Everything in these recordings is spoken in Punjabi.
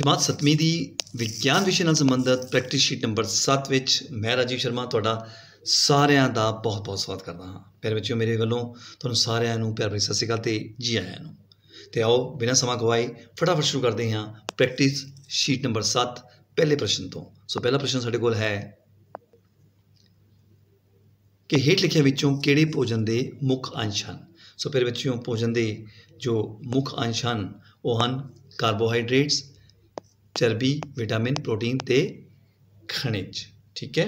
ਜਮਾਤ 7ਵੀਂ ਦੀ ਵਿਗਿਆਨ ਵਿਸ਼ੇ ਨਾਲ ਸੰਬੰਧਿਤ ਪ੍ਰੈਕਟਿਸ ਸ਼ੀਟ ਨੰਬਰ 7 ਵਿੱਚ ਮੈਂ ਰਾਜੀਵ ਸ਼ਰਮਾ ਤੁਹਾਡਾ ਸਾਰਿਆਂ ਦਾ ਬਹੁਤ-ਬਹੁਤ ਸਵਾਗਤ ਕਰਦਾ ਹਾਂ ਪਿਆਰੇ ਬੱਚਿਓ ਮੇਰੇ ਵੱਲੋਂ ਤੁਹਾਨੂੰ ਸਾਰਿਆਂ ਨੂੰ ਪਿਆਰ ਭਰੀ ਸਤਿ ਸ਼੍ਰੀ ਅਕਾਲ ਤੇ ਜੀ ਆਇਆਂ ਨੂੰ ਤੇ ਆਓ ਬਿਨਾਂ ਸਮਾਂ ਗਵਾਏ ਫਟਾਫਟ ਸ਼ੁਰੂ ਕਰਦੇ ਹਾਂ ਪ੍ਰੈਕਟਿਸ ਸ਼ੀਟ ਨੰਬਰ 7 ਪਹਿਲੇ ਪ੍ਰਸ਼ਨ ਤੋਂ ਸੋ ਪਹਿਲਾ ਪ੍ਰਸ਼ਨ ਸਾਡੇ ਕੋਲ ਹੈ ਕਿ ਹੇਠ ਲਿਖਿਆ ਵਿੱਚੋਂ ਕਿਹੜੇ ਭੋਜਨ ਦੇ ਮੁੱਖ ਅੰਸ਼ ਹਨ ਸੋ ਪਿਆਰੇ ਬੱਚਿਓ ਭੋਜਨ ਦੇ ਜੋ ਮੁੱਖ ਅੰਸ਼ ਹਨ ਉਹ ਹਨ ਕਾਰਬੋਹਾਈਡਰੇਟਸ ਚਰਬੀ ਵਿਟਾਮਿਨ ਪ੍ਰੋਟੀਨ ਤੇ ਖਣਿਜ ਠੀਕ ਹੈ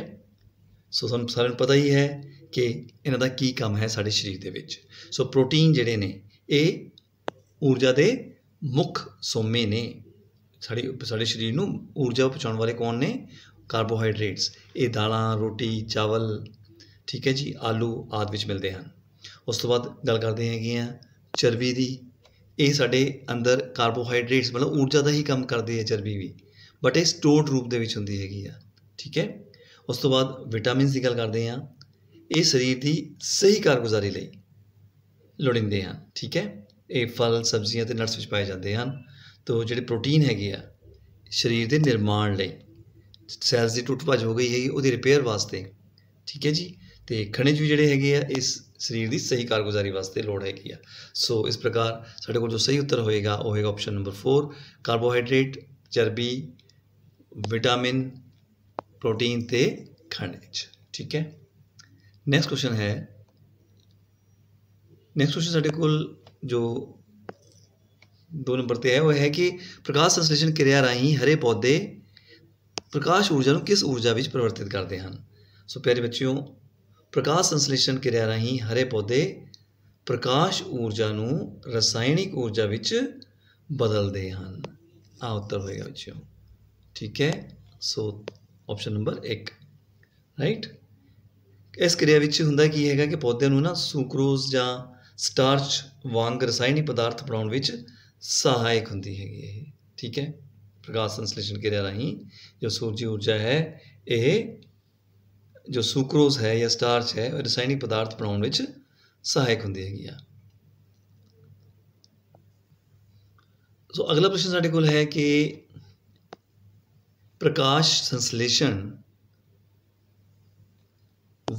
ਸੋ ਸਾਨੂੰ ਸਾਰਿਆਂ ਨੂੰ ਪਤਾ ਹੀ ਹੈ ਕਿ ਇਹਨਾਂ ਦਾ ਕੀ ਕੰਮ ਹੈ ਸਾਡੇ ਸਰੀਰ ਦੇ ਵਿੱਚ ਸੋ ਪ੍ਰੋਟੀਨ ਜਿਹੜੇ ਨੇ ਇਹ ਊਰਜਾ ਦੇ ਮੁੱਖ ਸੋਮੇ ਨੇ ਸਾਡੇ ਸਾਡੇ ਸਰੀਰ ਨੂੰ ਊਰਜਾ ਪਹੁੰਚਾਉਣ ਵਾਲੇ ਕੌਣ ਨੇ ਕਾਰਬੋਹਾਈਡਰੇਟਸ ਇਹ ਦਾਲਾਂ ਰੋਟੀ ਚਾਵਲ ਠੀਕ ਹੈ ਜੀ ਆਲੂ ਆਦ ਵਿੱਚ ਮਿਲਦੇ ਹਨ ਉਸ ਤੋਂ ਬਾਅਦ ਗੱਲ ਕਰਦੇ ਹੈਗੇ ਆ ਚਰਬੀ ਦੀ ਇਹ ਸਾਡੇ ਅੰਦਰ ਕਾਰਬੋਹਾਈਡਰੇਟਸ ਮਤਲਬ ਊਰਜਾ ਦਾ ਹੀ ਕੰਮ ਕਰਦੀ ਹੈ ਚਰਬੀ ਵੀ ਬਟ ਇਹ ਸਟੋਰਡ ਰੂਪ ਦੇ ਵਿੱਚ ਹੁੰਦੀ ਹੈਗੀ ਆ ਠੀਕ ਹੈ ਉਸ ਤੋਂ ਬਾਅਦ ਵਿਟਾਮਿਨਸ ਦੀ ਗੱਲ ਕਰਦੇ ਹਾਂ ਇਹ ਸਰੀਰ ਦੀ ਸਹੀ ਕਾਰਗੁਜ਼ਾਰੀ ਲਈ ਲੋੜਿੰਦੇ ਹਨ ਠੀਕ ਹੈ ਇਹ ਫਲ ਸਬਜ਼ੀਆਂ ਤੇ ਨਟਸ ਵਿੱਚ ਪਾਏ ਜਾਂਦੇ ਹਨ ਤੋਂ ਜਿਹੜੇ ਪ੍ਰੋਟੀਨ ਹੈਗੇ ਆ ਸਰੀਰ ਦੇ ਨਿਰਮਾਣ ਲਈ ਸੈਲਸ ਦੀ ਟੁੱਟ ਭੱਜ ਹੋ ਗਈ ਹੈ ਉਹਦੀ ਰਿਪੇਅਰ ਵਾਸਤੇ ਠੀਕ ਹੈ ਜੀ ਤੇ ਖਣਿਜ ਵੀ ਜਿਹੜੇ ਹੈਗੇ ਆ ਇਸ ਸਰੀਰ ਦੀ ਸਹੀ ਕਾਰਗੁਜ਼ਾਰੀ ਵਾਸਤੇ ਲੋੜ ਹੈਗੀ ਆ ਸੋ ਇਸ ਪ੍ਰਕਾਰ ਸਾਡੇ ਕੋਲ ਜੋ ਸਹੀ ਉੱਤਰ ਹੋਏਗਾ ਉਹ ਹੈਗਾ ਆਪਸ਼ਨ ਨੰਬਰ 4 ਕਾਰਬੋਹਾਈਡਰੇਟ ਚਰਬੀ ਵਿਟਾਮਿਨ ਪ੍ਰੋਟੀਨ ਤੇ ਖਣਿਜ ਠੀਕ ਹੈ ਨੈਕਸਟ ਕੁਐਸਚਨ ਹੈ ਨੈਕਸਟ ਕੁਐਸਚਨ ਸਾਡੇ ਕੋਲ ਜੋ ਦੋ ਨੰਬਰ ਤੇ ਹੈ ਉਹ ਹੈ ਕਿ ਪ੍ਰਕਾਸ਼ ਸੰਸਲੇਸ਼ਣ ਕਿਰਿਆ ਰਾਹੀਂ ਹਰੇ ਪੌਦੇ ਪ੍ਰਕਾਸ਼ ਊਰਜਾ ਨੂੰ ਕਿਸ ਊਰਜਾ ਵਿੱਚ ਪਰਿਵਰਤਿਤ ਕਰਦੇ ਹਨ ਸੋ ਪਿਆਰੇ ਬੱਚਿਓ ਪ੍ਰਕਾਸ਼ ਸੰਸਲੇਸ਼ਣ ਕਿਰਿਆ ਰਾਹੀਂ ਹਰੇ ਪੌਦੇ ਪ੍ਰਕਾਸ਼ ਊਰਜਾ ਨੂੰ ਰਸਾਇਣਿਕ ਊਰਜਾ ਵਿੱਚ ਬਦਲਦੇ ਹਨ ਆ ਉੱਤਰ ਹੋਏਗਾ ਬੱਚਿਓ ਠੀਕ ਹੈ ਸੋ ਆਪਸ਼ਨ ਨੰਬਰ 1 ਰਾਈਟ ਇਸ ਕਿਰਿਆ ਵਿੱਚ ਹੁੰਦਾ ਕੀ ਹੈਗਾ ਕਿ ਪੌਦੇ ਨੂੰ ਨਾ ਸੁਕਰੋਜ਼ ਜਾਂ ਸਟਾਰਚ ਵਾਂਗ ਰਸਾਇਣਿਕ ਪਦਾਰਥ ਬਣਾਉਣ ਵਿੱਚ ਸਹਾਇਕ ਹੁੰਦੀ ਹੈਗੀ ਇਹ ਠੀਕ ਹੈ ਪ੍ਰਕਾਸ਼ ਸੰਸਲੇਸ਼ਣ ਕਿਰਿਆ ਰਾਹੀਂ ਜੋ ਸੂਰਜੀ ਊਰਜਾ ਹੈ ਇਹ ਜੋ ਸੁਕਰੋਜ਼ ਹੈ ਜਾਂ ਸਟਾਰਚ ਹੈ ਉਹ ਰਸਾਇਣਿਕ ਪਦਾਰਥ ਬਣਾਉਣ ਵਿੱਚ ਸਹਾਇਕ ਹੁੰਦੀ ਹੈਗੀ ਆ ਸੋ ਅਗਲਾ ਪ੍ਰਸ਼ਨ ਸਾਡੇ ਕੋਲ ਹੈ ਕਿ ਪ੍ਰਕਾਸ਼ ਸੰਸਲੇਸ਼ਨ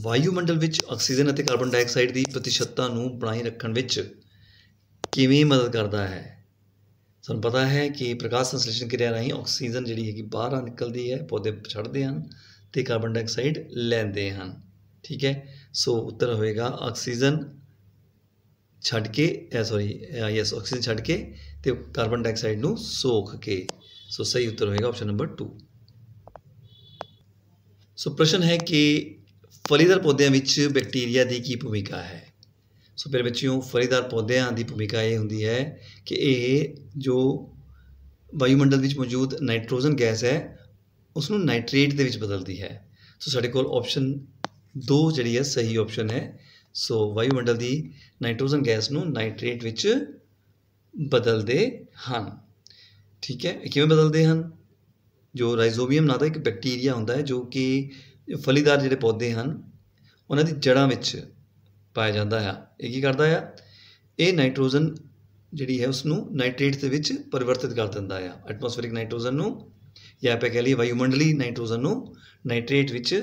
ਵਾਯੂਮੰਡਲ ਵਿੱਚ ਆਕਸੀਜਨ ਅਤੇ ਕਾਰਬਨ ਡਾਈਆਕਸਾਈਡ ਦੀ ਪ੍ਰਤੀਸ਼ਤਤਾ ਨੂੰ ਬਣਾਈ ਰੱਖਣ ਵਿੱਚ ਕਿਵੇਂ ਮਦਦ ਕਰਦਾ ਹੈ ਸਾਨੂੰ ਪਤਾ ਹੈ ਕਿ ਪ੍ਰਕਾਸ਼ ਸੰਸਲੇਸ਼ਨ ਕਿਰਿਆ ਰਾਹੀਂ ਆਕਸੀਜਨ ਜਿਹੜੀ ਹੈਗੀ ਬਾਹਰ ਆ ਨਿਕਲਦੀ ਹੈ ਪੌਦੇ ਛੱਡਦੇ ਹਨ ਤੇ ਕਾਰਬਨ ਡਾਈਆਕਸਾਈਡ ਲੈਂਦੇ ਹਨ ਠੀਕ ਹੈ ਸੋ ਉੱਤਰ ਹੋਏਗਾ ਆਕਸੀਜਨ ਛੱਡ ਕੇ ਸੌਰੀ ਯੈਸ ਆਕਸੀਜਨ ਛੱਡ ਕੇ ਤੇ ਕਾਰਬਨ ਡਾਈਆਕਸਾਈਡ ਨੂੰ ਸੋਖ ਕੇ ਸੋ ਸਹੀ ਉੱਤਰ ਹੋਏਗਾ ਆਪਸ਼ਨ ਨੰਬਰ 2 ਸੋ ਪ੍ਰਸ਼ਨ ਹੈ ਕਿ ਫਲੀਦਾਰ ਪੌਦਿਆਂ ਵਿੱਚ ਬੈਕਟੀਰੀਆ ਦੀ ਕੀ ਭੂਮਿਕਾ ਹੈ ਸੋ ਫਿਰ ਬੱਚਿਓ ਫਲੀਦਾਰ ਪੌਦਿਆਂ ਦੀ ਭੂਮਿਕਾ ਇਹ ਹੁੰਦੀ ਹੈ ਕਿ ਇਹ ਜੋ ਵਾਯੂਮੰਡਲ ਵਿੱਚ ਮੌਜੂਦ ਨਾਈਟ੍ਰੋਜਨ ਗੈਸ ਹੈ ਉਸ ਨੂੰ ਨਾਈਟ੍ਰੇਟ ਦੇ ਵਿੱਚ ਬਦਲਦੀ ਹੈ ਸੋ ਸਾਡੇ ਕੋਲ ਆਪਸ਼ਨ 2 ਜਿਹੜੀ ਹੈ ਸਹੀ ਆਪਸ਼ਨ ਹੈ ਸੋ ਵਾਯੂਮੰਡਲ ਦੀ ਨਾਈਟ੍ਰੋਜਨ ਗੈਸ ਨੂੰ ਨਾਈਟ੍ਰੇਟ ਵਿੱਚ ਬਦਲਦੇ ਹਨ ਠੀਕ ਹੈ ਕਿਵੇਂ ਬਦਲਦੇ ਹਨ ਜੋ ਰਾਈਜ਼ੋਬੀਅਮ ਨਾਂ ਦਾ ਇੱਕ ਬੈਕਟੀਰੀਆ ਹੁੰਦਾ ਹੈ ਜੋ ਕਿ ਫਲੀਦਾਰ ਜਿਹੜੇ ਪੌਦੇ ਹਨ ਉਹਨਾਂ ਦੀ ਜੜਾਂ ਵਿੱਚ ਪਾਇਆ ਜਾਂਦਾ ਹੈ ਇਹ ਕੀ ਕਰਦਾ ਹੈ ਇਹ ਨਾਈਟ੍ਰੋਜਨ ਜਿਹੜੀ ਹੈ ਉਸ ਨੂੰ ਨਾਈਟ੍ਰੇਟ ਦੇ ਵਿੱਚ ਪਰਿਵਰਤਿਤ ਕਰ ਦਿੰਦਾ ਹੈ ਐਟਮੋਸਫੇਰਿਕ ਨਾਈਟ੍ਰੋਜਨ ਨੂੰ ਜਾਂ ਆਪਾਂ ਕਹਿ ਲਈ ਵਾਯੂਮੰਡਲੀ ਨਾਈਟ੍ਰੋਜਨ ਨੂੰ ਨਾਈਟ੍ਰੇਟ ਵਿੱਚ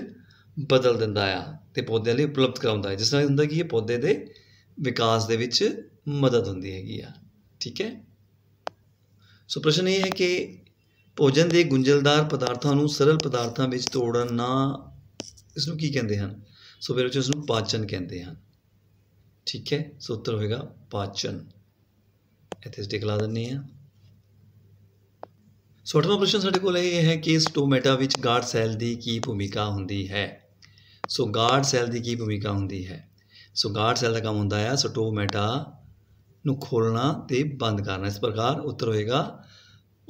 ਬਦਲ ਦਿੰਦਾ ਆ ਤੇ ਪੌਦਿਆਂ ਲਈ ਉਪਲਬਧ ਕਰਾਉਂਦਾ ਹੈ ਜਿਸ ਨਾਲ ਹੁੰਦਾ ਕਿ ਇਹ ਪੌਦੇ ਦੇ ਵਿਕਾਸ ਦੇ ਵਿੱਚ ਮਦਦ ਹੁੰਦੀ ਹੈਗੀ ਆ ਠੀਕ ਹੈ ਸੋ ਪ੍ਰਸ਼ਨ ਇਹ ਹੈ ਕਿ ਭੋਜਨ ਦੇ ਗੁੰਝਲਦਾਰ ਪਦਾਰਥਾਂ ਨੂੰ ਸਰਲ ਪਦਾਰਥਾਂ ਵਿੱਚ ਤੋੜਨਾ ਇਸ ਨੂੰ ਕੀ ਕਹਿੰਦੇ ਹਨ ਸੋ ਫਿਰ ਇਸ ਨੂੰ ਪਾਚਨ ਕਹਿੰਦੇ ਹਨ ਠੀਕ ਹੈ ਸੋ ਉੱਤਰ ਹੋਏਗਾ ਪਾਚਨ ਇੱਥੇ ਸਟਿਕ ਲਾ ਦਿੰਨੇ ਆ ਸੋ ਅਠਵਾਂ ਪ੍ਰਸ਼ਨ ਸਾਡੇ ਕੋਲ ਇਹ ਹੈ ਕਿ ਸਟੋਮੇਟਾ ਵਿੱਚ ਗਾਰਡ ਸੈੱਲ ਦੀ ਕੀ ਭੂਮਿਕਾ ਹੁੰਦੀ ਹੈ ਸੋ ਗਾਰਡ ਸੈੱਲ ਦੀ ਕੀ ਭੂਮਿਕਾ ਹੁੰਦੀ ਹੈ ਸੋ ਗਾਰਡ ਸੈੱਲ ਦਾ ਕੰਮ ਹੁੰਦਾ ਹੈ ਸਟੋਮੇਟਾ ਨੂੰ ਖੋਲਣਾ ਤੇ ਬੰਦ ਕਰਨਾ ਇਸ ਪ੍ਰਕਾਰ ਉੱਤਰ ਹੋਏਗਾ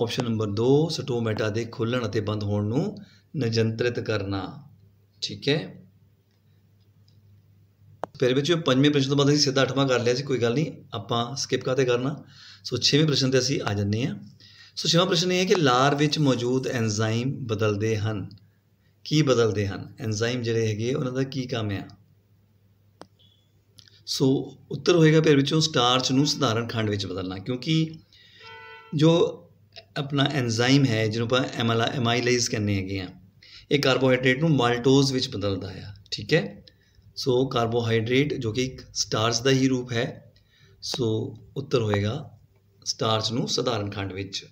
ਆਪਸ਼ਨ ਨੰਬਰ 2 ਸਟੋਮੇਟਾ ਦੇ ਖੁੱਲਣ ਅਤੇ ਬੰਦ ਹੋਣ ਨੂੰ ਨਿਯੰਤਰਿਤ ਕਰਨਾ ਠੀਕ ਹੈ ਫਿਰ ਵਿੱਚ ਪੰਜਵੇਂ ਪ੍ਰਸ਼ਨ ਤੋਂ ਬਾਅਦ ਅਸੀਂ ਸਿੱਧਾ ਅੱਠਵਾਂ ਕਰ ਲਿਆ ਸੀ ਕੋਈ ਗੱਲ ਨਹੀਂ ਆਪਾਂ ਸਕਿਪ ਕਾਤੇ ਕਰਨਾ ਸੋ ਛੇਵੇਂ ਪ੍ਰਸ਼ਨ ਤੇ ਅਸੀਂ ਆ ਜੰਨੇ ਆ ਸੋ ਛੇਵਾਂ ਪ੍ਰਸ਼ਨ ਇਹ ਹੈ ਕਿ ਲਾਰ ਵਿੱਚ ਮੌਜੂਦ ਐਂਜ਼ਾਈਮ ਬਦਲਦੇ ਹਨ ਕੀ ਬਦਲਦੇ ਹਨ ਐਂਜ਼ਾਈਮ ਜਿਹੜੇ ਹੈਗੇ ਉਹਨਾਂ ਦਾ ਕੀ ਕੰਮ ਹੈ ਸੋ ਉੱਤਰ ਹੋਏਗਾ ਫਿਰ ਵਿੱਚੋਂ ਸਟਾਰਚ ਨੂੰ ਸਧਾਰਨ ਖੰਡ ਵਿੱਚ ਬਦਲਣਾ ਕਿਉਂਕਿ ਜੋ ਆਪਣਾ ਐਂਜ਼ਾਈਮ ਹੈ ਜਿਹਨੂੰ ਆਪਾਂ ਐਮਲਾ ਐਮਾਈਲੇਸ ਕਹਿੰਦੇ ਹੈਗੇ ਆ ਇਹ ਕਾਰਬੋਹਾਈਡਰੇਟ ਨੂੰ ਮਾਲਟੋਜ਼ ਵਿੱਚ ਬਦਲਦਾ ਹੈ ਠੀਕ ਹੈ ਸੋ ਕਾਰਬੋਹਾਈਡਰੇਟ ਜੋ ਕਿ ਇੱਕ ਸਟਾਰਚ ਦਾ ਹੀ ਰੂਪ ਹੈ ਸੋ ਉੱਤਰ ਹੋਏਗਾ ਸਟਾਰਚ ਨੂੰ ਸਧਾਰਨ ਖੰਡ ਵਿੱਚ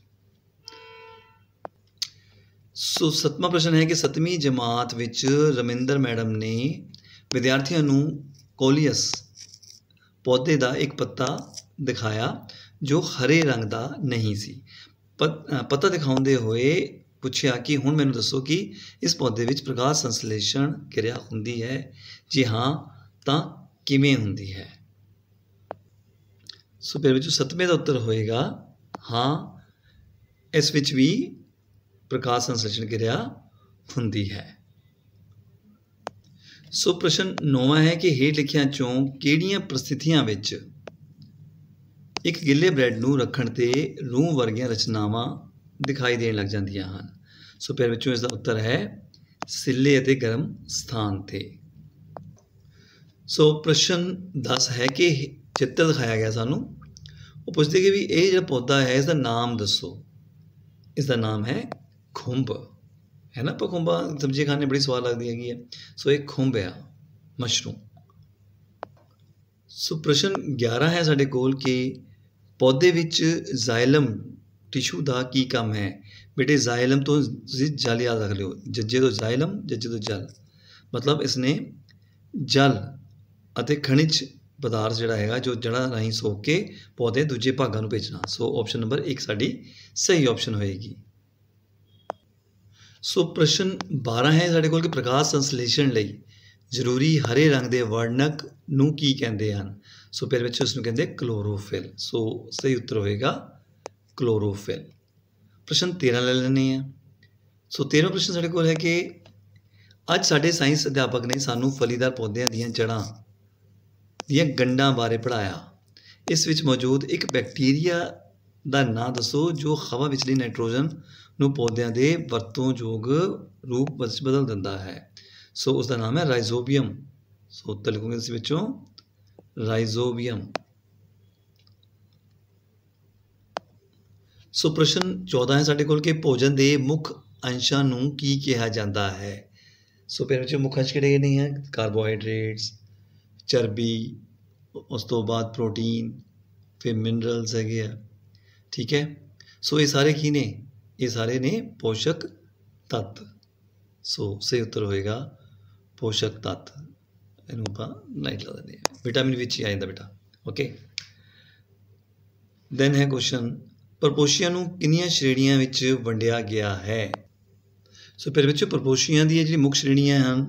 ਸੋ ਸਤਮਾ ਪ੍ਰਸ਼ਨ ਹੈ ਕਿ ਸਤਵੀਂ ਜਮਾਤ ਵਿੱਚ ਰਮਿੰਦਰ ਮੈਡਮ ਨੇ ਵਿਦਿਆਰਥੀਆਂ ਨੂੰ ਕੋਲੀਅਸ ਪੌਦੇ ਦਾ ਇੱਕ ਪੱਤਾ ਦਿਖਾਇਆ ਜੋ ਹਰੇ ਰੰਗ ਦਾ ਨਹੀਂ ਸੀ ਪੱਤਾ ਦਿਖਾਉਂਦੇ ਹੋਏ ਪੁੱਛਿਆ ਕਿ ਹੁਣ ਮੈਨੂੰ ਦੱਸੋ ਕਿ ਇਸ ਪੌਦੇ ਵਿੱਚ ਪ੍ਰਕਾਸ਼ ਸੰਸਲੇਸ਼ਣ ਕਿਰਿਆ ਹੁੰਦੀ ਹੈ ਜੇ ਹਾਂ ਤਾਂ ਕਿਵੇਂ ਹੁੰਦੀ ਹੈ ਸੋ ਫਿਰ ਵਿੱਚ ਸਤਵੇਂ ਦਾ ਉੱਤਰ ਹੋਏਗਾ ਹਾਂ ਇਸ ਵਿੱਚ ਵੀ ਪ੍ਰਕਾਸ਼ ਸੰਸਲੇਸ਼ਣ ਕਿਰਿਆ ਹੁੰਦੀ ਹੈ ਸੋ ਪ੍ਰਸ਼ਨ ਨੌਵਾਂ ਹੈ ਕਿ ਹੇਠ ਲਿਖਿਆਂ ਚੋਂ ਕਿਹੜੀਆਂ ਪ੍ਰਸਥਿਤੀਆਂ ਵਿੱਚ ਇੱਕ ਗਿੱਲੇ ਬ੍ਰੈਡ ਨੂੰ ਰੱਖਣ ਤੇ ਰੂਹ ਵਰਗੀਆਂ ਰਚਨਾਵਾਂ ਦਿਖਾਈ ਦੇਣ ਲੱਗ ਜਾਂਦੀਆਂ ਹਨ ਸੋ ਪਿਆਰ ਵਿੱਚੋਂ ਇਸ ਦਾ ਉੱਤਰ ਹੈ ਸਿੱਲੇ ਅਤੇ ਗਰਮ ਸਥਾਨ ਤੇ ਸੋ ਪ੍ਰਸ਼ਨ 10 ਹੈ ਕਿ ਚਿੱਤਰ ਦਿਖਾਇਆ ਗਿਆ ਸਾਨੂੰ ਉਹ ਪੁੱਛਦੇ ਕਿ ਵੀ ਇਹ ਜਿਹੜਾ ਪੌਦਾ ਹੈ ਇਸ ਦਾ ਨਾਮ ਦੱਸੋ ਇਸ ਦਾ ਨਾਮ ਹੈ ਖੁੰਬ ਹੈ ਨਾ ਪਖੁੰਬਾ ਸਬਜ਼ੀ ਖਾਣੇ ਬੜੀ ਸਵਾਦ ਲੱਗਦੀ ਹੈਗੀ ਹੈ ਸੋ ਇਹ ਖੁੰਭ ਆ ਮਸ਼ਰੂਮ ਸੋ ਪ੍ਰਸ਼ਨ 11 ਹੈ ਸਾਡੇ ਕੋਲ ਕਿ ਪੌਦੇ ਵਿੱਚ ਜ਼ਾਇਲਮ ਟਿਸ਼ੂ ਦਾ ਕੀ ਕੰਮ ਹੈ ਬੇਟੇ ਜ਼ਾਇਲਮ ਤੋਂ ਤੁਸੀਂ ਜਲ ਯਾਦ ਰੱਖ ਲਿਓ ਜੱਜੇ ਤੋਂ ਜ਼ਾਇਲਮ ਜੱਜੇ ਤੋਂ ਜਲ ਮਤਲਬ ਇਸਨੇ ਜਲ ਅਤੇ ਖਣਿਜ ਪਦਾਰਥ ਜਿਹੜਾ ਹੈਗਾ ਜੋ ਜੜ੍ਹਾਂ ਰਾਹੀਂ ਸੋਕ ਕੇ ਪੌਦੇ ਦੂਜੇ ਭਾਗਾਂ ਨੂੰ ਭੇਜਣਾ ਸੋ ਆਪਸ਼ਨ ਨੰਬਰ 1 ਸਾਡੀ ਸਹੀ ਆਪਸ਼ਨ ਹੋਏਗੀ ਸੋ ਪ੍ਰਸ਼ਨ 12 ਹੈ ਸਾਡੇ ਕੋਲ ਕਿ ਪ੍ਰਕਾਸ਼ ਸੰਸਲੇਸ਼ਣ ਲਈ ਜ਼ਰੂਰੀ ਹਰੇ ਰੰਗ ਦੇ ਵਰਣਕ ਨੂੰ ਕੀ ਕਹਿੰਦੇ ਹਨ ਸੋ ਪਹਿਲੇ ਵਿੱਚ ਉਸ ਨੂੰ ਕਹਿੰਦੇ ਕਲੋਰੋਫਿਲ ਸੋ ਸਹੀ ਉੱਤਰ ਹੋਏਗਾ ਕਲੋਰੋਫਿਲ ਪ੍ਰਸ਼ਨ 13 ਲੈ ਲੈਣੇ ਆ ਸੋ 13ਵਾਂ ਪ੍ਰਸ਼ਨ ਸਾਡੇ ਕੋਲ ਹੈ ਕਿ ਅੱਜ ਸਾਡੇ ਸਾਇੰਸ ਅਧਿਆਪਕ ਨੇ ਸਾਨੂੰ ਫਲੀਦਾਰ ਪੌਦਿਆਂ ਦੀਆਂ ਜੜਾਂ ਦੀਆਂ ਗੰਡਾਂ ਬਾਰੇ ਪੜਾਇਆ ਇਸ ਵਿੱਚ ਮੌਜੂਦ ਇੱਕ ਬੈਕਟੀਰੀਆ ਦਾ ਨਾਂ ਦੱਸੋ ਜੋ ਹਵਾ ਵਿੱਚਲੀ ਨਾਈਟ੍ਰੋਜਨ ਨੂੰ ਪੌਦਿਆਂ ਦੇ ਵਰਤੋਂ ਯੋਗ ਰੂਪ ਵਿੱਚ ਬਦਲ ਦਿੰਦਾ ਹੈ ਸੋ ਉਸ ਦਾ ਨਾਮ ਹੈ ਰਾਈਜ਼ੋਬੀਅਮ ਸੋ ਉੱਤਰ ਲਿਖੋਗੇ ਇਸ ਵਿੱਚੋਂ ਰਾਈਜ਼ੋਬੀਅਮ ਸੋ ਪ੍ਰਸ਼ਨ 14 ਹੈ ਸਾਡੇ ਕੋਲ ਕਿ ਭੋਜਨ ਦੇ ਮੁੱਖ ਅੰਸ਼ਾਂ ਨੂੰ ਕੀ ਕਿਹਾ ਜਾਂਦਾ ਹੈ ਸੋ ਪਹਿਲੇ ਵਿੱਚ ਮੁੱਖ ਅੰਸ਼ ਕਿਹੜੇ ਨੇ ਹੈ ਕਾਰਬੋਹਾਈਡਰੇਟਸ ਚਰਬੀ ਉਸ ਤੋਂ ਬਾਅਦ ਪ੍ਰੋਟੀਨ ਫਿਰ ਮਿਨਰਲਸ ਹੈਗੇ ਆ ਠੀਕ ਹੈ ਸੋ ਇਹ ਸਾਰੇ ਕੀ ਨੇ ਇਹ ਸਾਰੇ ਨੇ ਪੋਸ਼ਕ ਤੱਤ ਸੋ ਸਹੀ ਉੱਤਰ ਹੋਏਗਾ ਪੋਸ਼ਕ ਤੱਤ ਇਹਨੂੰ ਆਪਾਂ ਲਾਈਟ ਲਾ ਦਿੰਦੇ ਵਿਟਾਮਿਨ ਵਿੱਚ ਹੀ ਆ ਜਾਂਦਾ ਬੇਟਾ ਓਕੇ ਦੈਨ ਹੈ ਕੁਐਸਚਨ ਪਰਪੋਸ਼ੀਆਂ ਨੂੰ ਕਿੰਨੀਆਂ ਸ਼੍ਰੇਣੀਆਂ ਵਿੱਚ ਵੰਡਿਆ ਗਿਆ ਹੈ ਸੋ ਫਿਰ ਵਿੱਚ ਪਰਪੋਸ਼ੀਆਂ ਦੀ ਜਿਹੜੀ ਮੁੱਖ ਸ਼੍ਰੇਣੀਆਂ ਹਨ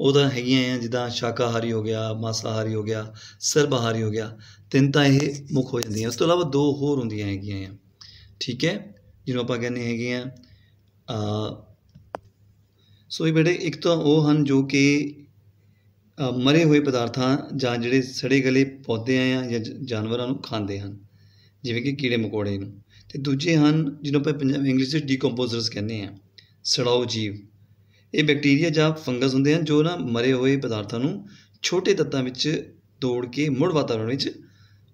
ਉਹ ਤਾਂ ਹੈਗੀਆਂ ਆ ਜਿੱਦਾਂ ਸ਼ਾਕਾਹਾਰੀ ਹੋ ਗਿਆ ਮਾਸਾਹਾਰੀ ਹੋ ਗਿਆ ਸਰਬਾਹਾਰੀ ਹੋ ਗਿਆ ਤਿੰਨ ਤਾਂ ਇਹ ਮੁੱਖ ਹੋ ਜਾਂਦੀਆਂ ਉਸ ਤੋਂ ਇਲਾਵਾ ਦੋ ਹੋਰ ਹੁੰਦੀਆਂ ਹੈਗੀਆਂ ਆ ਠੀਕ ਹੈ ਜਿਹਨੂੰ ਆਪਾਂ ਕਹਿੰਦੇ ਹੈਗੇ ਆ ਸੋ ਇਹ ਬੇੜੇ ਇੱਕ ਤਾਂ ਉਹ ਹਨ ਜੋ ਕਿ ਮਰੇ ਹੋਏ ਪਦਾਰਥਾਂ ਜਾਂ ਜਿਹੜੇ ਸੜੇ ਗਲੇ ਪੌਦੇ ਆ ਜਾਂ ਜਾਨਵਰਾਂ ਨੂੰ ਖਾਂਦੇ ਹਨ ਜਿਵੇਂ ਕਿ ਕੀੜੇ ਮਕੌੜੇ ਨੂੰ ਤੇ ਦੂਜੇ ਹਨ ਜਿਹਨੂੰ ਆਪਾਂ ਪੰਜਾਬੀ ਇੰਗਲਿਸ਼ ਵਿੱਚ ਡੀਕੰਪੋਜ਼ਰਸ ਕਹਿੰਦੇ ਆ ਸੜਾਉ ਜੀਵ ਇਹ ਬੈਕਟੀਰੀਆ ਜਾਂ ਫੰਗਸ ਹੁੰਦੇ ਹਨ ਜੋ ਨਾ ਮਰੇ ਹੋਏ ਪਦਾਰਥਾਂ ਨੂੰ ਛੋਟੇ ਤੱਤਾਂ ਵਿੱਚ ਤੋੜ ਕੇ ਮੁੜ ਵਾਤਾਵਰਣ ਵਿੱਚ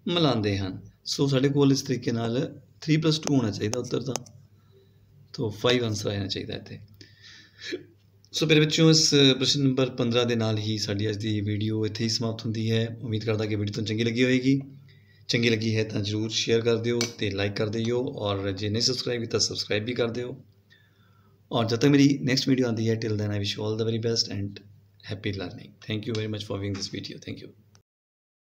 ਮਿਲਾਉਂਦੇ ਹਨ ਸੋ ਸਾਡੇ ਕੋਲ ਇਸ ਤਰੀਕੇ ਨਾਲ 3 2 ਹੋਣਾ ਚਾਹੀਦਾ ਉੱਤਰ ਤਾਂ ਤੋਂ 5 ਆਨਸਰ ਆਣਾ ਚਾਹੀਦਾ ਇੱਥੇ ਸੋ ਮੇਰੇ ਬੱਚਿਓ ਇਸ ਪ੍ਰਸ਼ਨ ਨੰਬਰ 15 ਦੇ ਨਾਲ ਹੀ ਸਾਡੀ ਅੱਜ ਦੀ ਵੀਡੀਓ ਇੱਥੇ ਹੀ ਸਮਾਪਤ ਹੁੰਦੀ ਹੈ ਉਮੀਦ ਕਰਦਾ ਕਿ ਵੀਡੀਓ ਤੁਹਾਨੂੰ ਚੰਗੀ ਲੱਗੀ ਹੋਵੇਗੀ ਚੰਗੀ ਲੱਗੀ ਹੈ ਤਾਂ ਜਰੂਰ ਸ਼ੇਅਰ ਕਰ ਦਿਓ ਤੇ ਲਾਈਕ ਕਰ ਦਿਓ ਔਰ ਜੇ ਨਹੀਂ ਸਬਸਕ੍ਰਾਈਬ ਕੀਤਾ ਸਬਸਕ੍ਰਾਈਬ ਵੀ ਕਰ ਦਿਓ ਔਰ ਜਦ ਤੱਕ ਮੇਰੀ ਨੈਕਸਟ ਵੀਡੀਓ ਆਉਂਦੀ ਹੈ till then I wish you all the very best and happy learning thank you very much for viewing this video thank you